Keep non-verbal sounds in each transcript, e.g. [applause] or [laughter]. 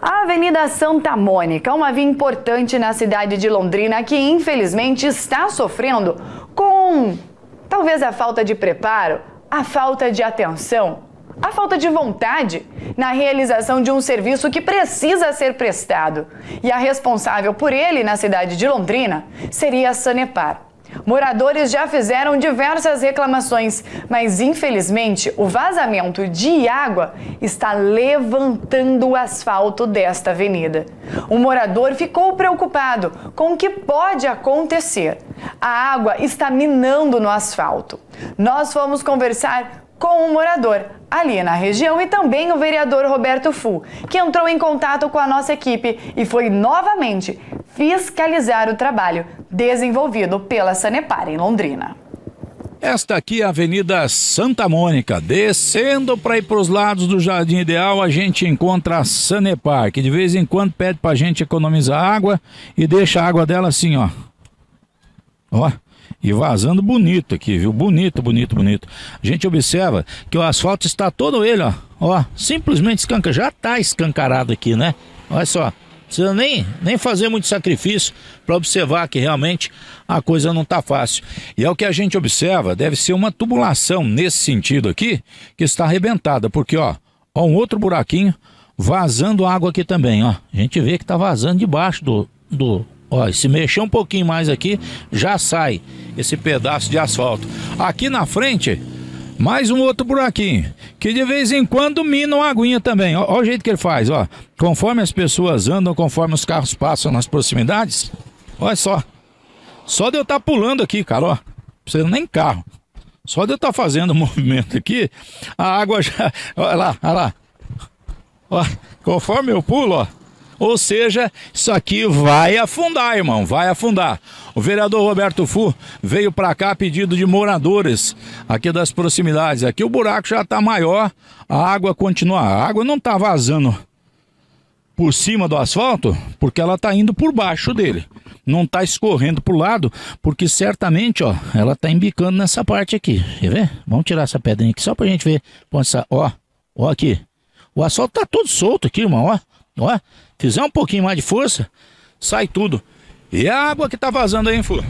A Avenida Santa Mônica, uma via importante na cidade de Londrina que infelizmente está sofrendo com talvez a falta de preparo, a falta de atenção, a falta de vontade na realização de um serviço que precisa ser prestado. E a responsável por ele na cidade de Londrina seria a Sanepar. Moradores já fizeram diversas reclamações, mas infelizmente o vazamento de água está levantando o asfalto desta avenida. O morador ficou preocupado com o que pode acontecer. A água está minando no asfalto. Nós fomos conversar com o um morador ali na região e também o vereador Roberto Fu, que entrou em contato com a nossa equipe e foi novamente fiscalizar o trabalho desenvolvido pela Sanepar em Londrina. Esta aqui é a Avenida Santa Mônica. Descendo para ir para os lados do Jardim Ideal, a gente encontra a Sanepar, que de vez em quando pede para a gente economizar água e deixa a água dela assim, ó. Ó. E vazando bonito aqui, viu? Bonito, bonito, bonito. A gente observa que o asfalto está todo ele, ó. Ó, simplesmente escanca. Já está escancarado aqui, né? Olha só precisa nem, nem fazer muito sacrifício para observar que realmente a coisa não está fácil. E é o que a gente observa, deve ser uma tubulação nesse sentido aqui, que está arrebentada, porque ó, ó um outro buraquinho vazando água aqui também, ó. A gente vê que está vazando debaixo do, do Ó, se mexer um pouquinho mais aqui, já sai esse pedaço de asfalto. Aqui na frente, mais um outro buraquinho, que de vez em quando mina uma aguinha também. Olha o jeito que ele faz, ó. Conforme as pessoas andam, conforme os carros passam nas proximidades, olha só. Só de eu estar tá pulando aqui, cara, ó. Precisa nem carro. Só de eu estar tá fazendo [laughs] o movimento aqui, a água já. [laughs] Olha lá, olha lá. Ó, conforme eu pulo, ó. Ou seja, isso aqui vai afundar, irmão, vai afundar. O vereador Roberto Fu veio para cá a pedido de moradores aqui das proximidades. Aqui o buraco já está maior, a água continua. A água não está vazando por cima do asfalto porque ela está indo por baixo dele. Não está escorrendo para o lado porque certamente, ó, ela está embicando nessa parte aqui. Quer ver? Vamos tirar essa pedrinha aqui só para a gente ver. Pô, ó, ó aqui. O asfalto tá todo solto aqui, irmão, ó. Ó, é? fizer um pouquinho mais de força, sai tudo. E a água que tá vazando aí, hein, Fulano?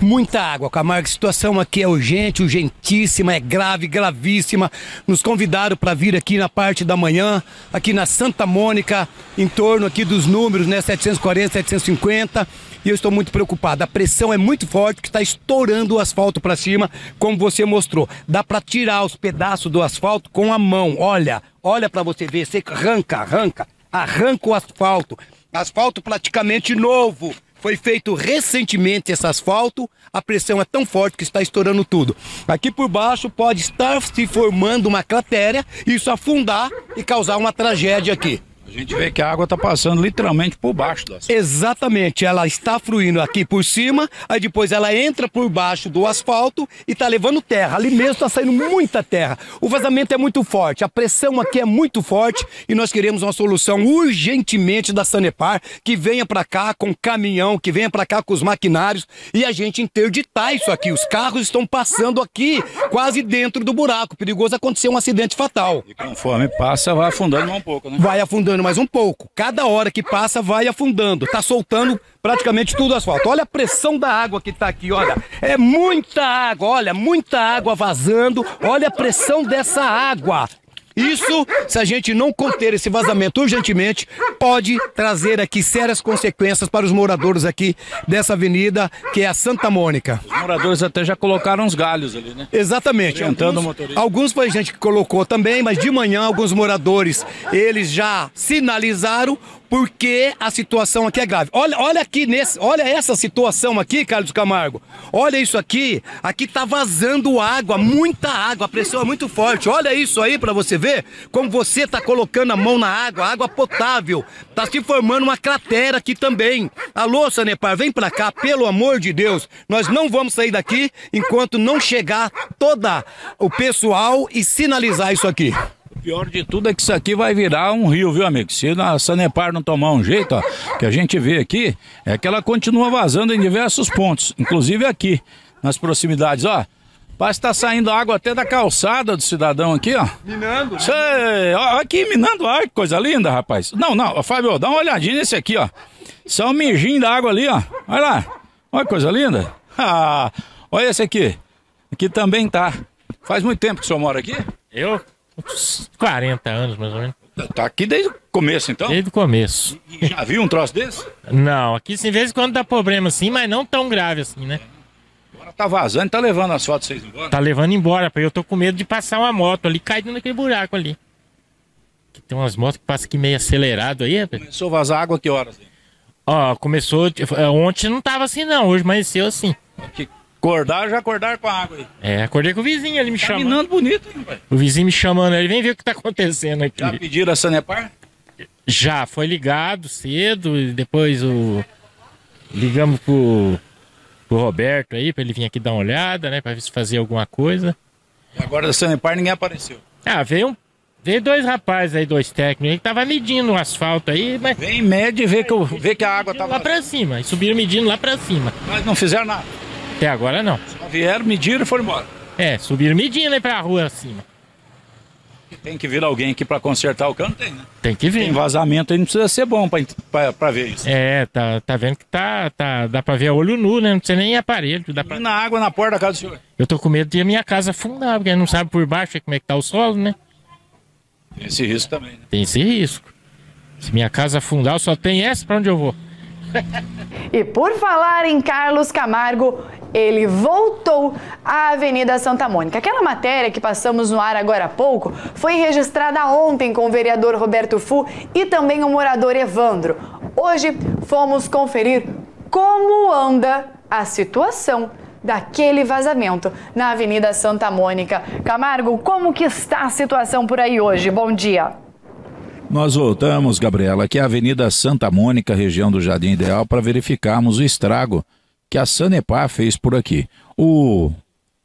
Muita água, Camargo. A situação aqui é urgente, urgentíssima, é grave, gravíssima. Nos convidaram para vir aqui na parte da manhã, aqui na Santa Mônica, em torno aqui dos números, né? 740, 750. E eu estou muito preocupado. A pressão é muito forte, que está estourando o asfalto para cima, como você mostrou. Dá para tirar os pedaços do asfalto com a mão. Olha, olha para você ver. Você arranca, arranca arranca o asfalto. Asfalto praticamente novo. Foi feito recentemente esse asfalto, a pressão é tão forte que está estourando tudo. Aqui por baixo pode estar se formando uma cratera, isso afundar e causar uma tragédia aqui. A gente vê que a água está passando literalmente por baixo do asfalto. Exatamente, ela está fluindo aqui por cima, aí depois ela entra por baixo do asfalto e está levando terra. Ali mesmo está saindo muita terra. O vazamento é muito forte, a pressão aqui é muito forte e nós queremos uma solução urgentemente da Sanepar que venha para cá com caminhão, que venha para cá com os maquinários e a gente interditar isso aqui. Os carros estão passando aqui, quase dentro do buraco. Perigoso acontecer um acidente fatal. E conforme passa, vai afundando um pouco, né? Vai afundando mais um pouco. Cada hora que passa vai afundando. Tá soltando praticamente tudo asfalto. Olha a pressão da água que tá aqui, olha. É muita água, olha, muita água vazando. Olha a pressão dessa água. Isso, se a gente não conter esse vazamento urgentemente, pode trazer aqui sérias consequências para os moradores aqui dessa avenida, que é a Santa Mônica. Os moradores até já colocaram uns galhos ali, né? Exatamente. alguns, motorista. Alguns foi gente que colocou também, mas de manhã alguns moradores, eles já sinalizaram, porque a situação aqui é grave. Olha, olha aqui nesse, olha essa situação aqui, Carlos Camargo. Olha isso aqui, aqui tá vazando água, muita água, a pressão é muito forte. Olha isso aí para você ver como você tá colocando a mão na água, água potável. Tá se formando uma cratera aqui também. Alô, Sanepar, vem para cá, pelo amor de Deus. Nós não vamos sair daqui enquanto não chegar toda o pessoal e sinalizar isso aqui pior de tudo é que isso aqui vai virar um rio, viu, amigo? Se a Sanepar não tomar um jeito, ó, que a gente vê aqui, é que ela continua vazando em diversos pontos, inclusive aqui, nas proximidades, ó. Parece que tá saindo água até da calçada do cidadão aqui, ó. Minando. Sei, né? ó, aqui minando ar, que coisa linda, rapaz. Não, não, Fábio, dá uma olhadinha nesse aqui, ó. Só um mijinho da água ali, ó. Olha lá. Olha que coisa linda. [laughs] Ah, olha esse aqui. Aqui também tá. Faz muito tempo que o senhor mora aqui? Eu? Uns 40 anos, mais ou menos. Tá, tá aqui desde o começo, então? Desde o começo. E, e já viu um troço desse? não, aqui de vez em quando dá problema, sim, mas não tão grave assim, né? Agora tá vazando, tá levando as fotos vocês embora? Tá levando embora, eu tô com medo de passar uma moto ali, caindo naquele buraco ali. tem umas motos que passam aqui meio acelerado aí, Começou a vazar água que horas? Hein? Ó, começou. Ontem não tava assim não, hoje amanheceu assim. Que, Acordar, já acordar com a água aí. É, acordei com o vizinho, ele me tá chamando. bonito, hein, pai? O vizinho me chamando, ele vem ver o que tá acontecendo aqui. Já pediram a Sanepar? Já, foi ligado cedo, depois o... Ligamos pro, pro Roberto aí, pra ele vir aqui dar uma olhada, né, pra ver se fazia alguma coisa. E agora da Sanepar ninguém apareceu? Ah, veio um Veio dois rapazes aí, dois técnicos aí, que tava medindo o asfalto aí, mas. Vem, mede e vê que, eu, vê que a água tava. Lá pra cima, e subiram medindo lá pra cima. Mas não fizeram nada. Até agora não. Só vieram, mediram e foram embora. É, subiram medindo aí pra rua acima. Tem que vir alguém aqui pra consertar o cano, tem, né? Tem que vir. Tem vazamento aí, não precisa ser bom pra, pra, pra ver isso. É, tá, tá vendo que tá, tá. Dá pra ver a olho nu, né? Não precisa nem aparelho. Dá pra... E na água na porta da casa do senhor? Eu tô com medo de a minha casa afundar, porque não sabe por baixo como é que tá o solo, né? Tem esse risco também, né? Tem esse risco. Se minha casa afundar, só tem essa pra onde eu vou. e por falar em Carlos Camargo, ele voltou à Avenida Santa Mônica. Aquela matéria que passamos no ar agora há pouco foi registrada ontem com o vereador Roberto Fu e também o morador Evandro. Hoje fomos conferir como anda a situação daquele vazamento na Avenida Santa Mônica. Camargo, como que está a situação por aí hoje? Bom dia. Nós voltamos, Gabriela, aqui à Avenida Santa Mônica, região do Jardim Ideal, para verificarmos o estrago que a Sanepar fez por aqui. O,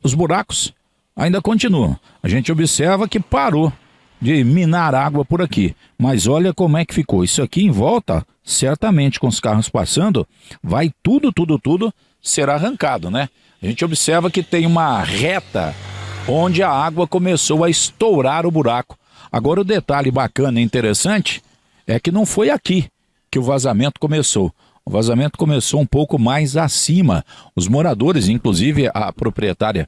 os buracos ainda continuam. A gente observa que parou de minar água por aqui. Mas olha como é que ficou. Isso aqui em volta, certamente com os carros passando, vai tudo, tudo, tudo ser arrancado, né? A gente observa que tem uma reta onde a água começou a estourar o buraco. Agora o detalhe bacana e interessante é que não foi aqui que o vazamento começou. O vazamento começou um pouco mais acima. Os moradores, inclusive a proprietária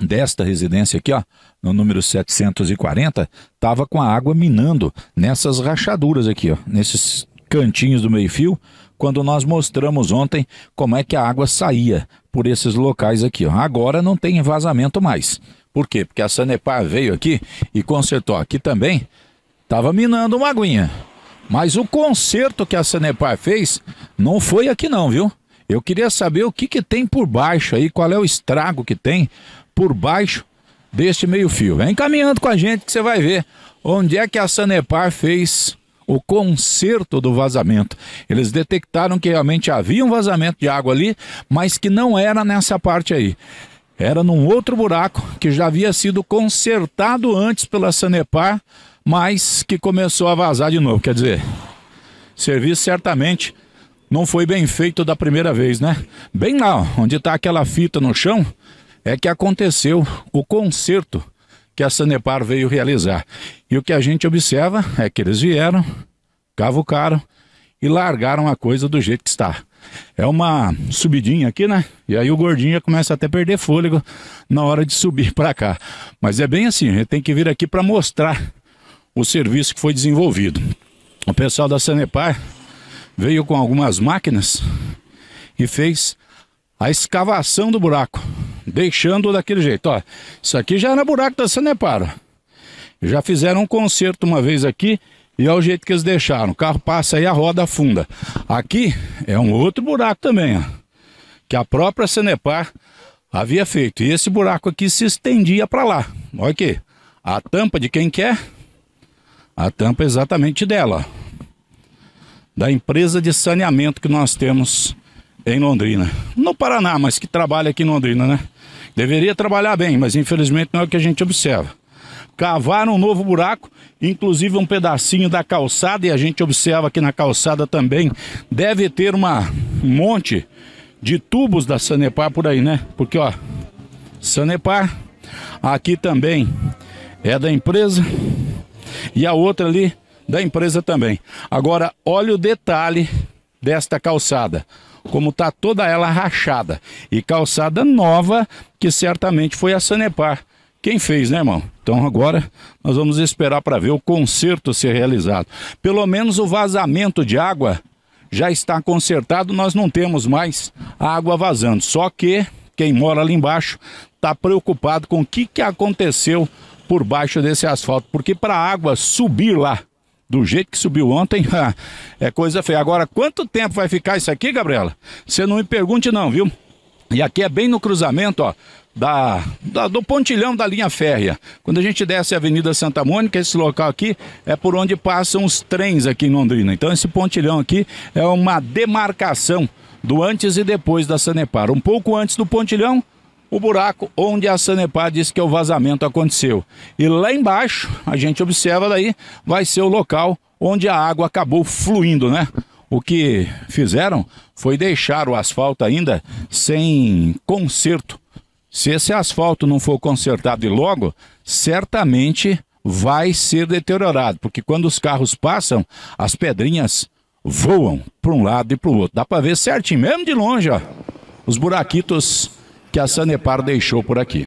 desta residência aqui, ó, no número 740, estava com a água minando nessas rachaduras aqui, ó, nesses cantinhos do meio-fio, quando nós mostramos ontem como é que a água saía por esses locais aqui. Ó. Agora não tem vazamento mais. Por quê? Porque a Sanepar veio aqui e consertou. Aqui também estava minando uma aguinha. Mas o conserto que a Sanepar fez não foi aqui não, viu? Eu queria saber o que, que tem por baixo aí, qual é o estrago que tem por baixo deste meio-fio. Vem caminhando com a gente que você vai ver onde é que a Sanepar fez o conserto do vazamento. Eles detectaram que realmente havia um vazamento de água ali, mas que não era nessa parte aí. Era num outro buraco que já havia sido consertado antes pela Sanepar mas que começou a vazar de novo. Quer dizer, serviço certamente não foi bem feito da primeira vez, né? Bem lá, onde está aquela fita no chão, é que aconteceu o conserto que a Sanepar veio realizar. E o que a gente observa é que eles vieram, cavucaram e largaram a coisa do jeito que está. É uma subidinha aqui, né? E aí o gordinho começa até a perder fôlego na hora de subir para cá. Mas é bem assim, a gente tem que vir aqui para mostrar o serviço que foi desenvolvido. O pessoal da Sanepar veio com algumas máquinas e fez a escavação do buraco, deixando daquele jeito. Ó, isso aqui já era buraco da Sanepar. Ó. Já fizeram um conserto uma vez aqui e é o jeito que eles deixaram. O carro passa aí, a roda afunda. Aqui é um outro buraco também, ó, que a própria Sanepar havia feito. E esse buraco aqui se estendia para lá. Olha aqui, a tampa de quem quer a tampa é exatamente dela, da empresa de saneamento que nós temos em Londrina. No Paraná, mas que trabalha aqui em Londrina, né? Deveria trabalhar bem, mas infelizmente não é o que a gente observa. Cavaram um novo buraco, inclusive um pedacinho da calçada, e a gente observa que na calçada também deve ter uma, um monte de tubos da Sanepar por aí, né? Porque, ó, Sanepar, aqui também é da empresa e a outra ali da empresa também. Agora, olha o detalhe desta calçada como está toda ela rachada. E calçada nova, que certamente foi a Sanepar. Quem fez, né, irmão? Então agora nós vamos esperar para ver o conserto ser realizado. Pelo menos o vazamento de água já está consertado, nós não temos mais água vazando. Só que quem mora ali embaixo está preocupado com o que, que aconteceu por baixo desse asfalto, porque para a água subir lá, do jeito que subiu ontem, [laughs] é coisa feia. Agora, quanto tempo vai ficar isso aqui, Gabriela? Você não me pergunte não, viu? E aqui é bem no cruzamento, ó, da, da, do pontilhão da linha férrea. Quando a gente desce a Avenida Santa Mônica, esse local aqui é por onde passam os trens aqui em Londrina. Então esse pontilhão aqui é uma demarcação do antes e depois da Sanepar. Um pouco antes do pontilhão, o buraco onde a Sanepar disse que o vazamento aconteceu. E lá embaixo, a gente observa daí, vai ser o local onde a água acabou fluindo, né? O que fizeram foi deixar o asfalto ainda sem conserto. Se esse asfalto não for consertado e logo, certamente vai ser deteriorado, porque quando os carros passam, as pedrinhas voam para um lado e para o outro. Dá para ver certinho, mesmo de longe, ó, os buraquitos que a Sanepar deixou por aqui.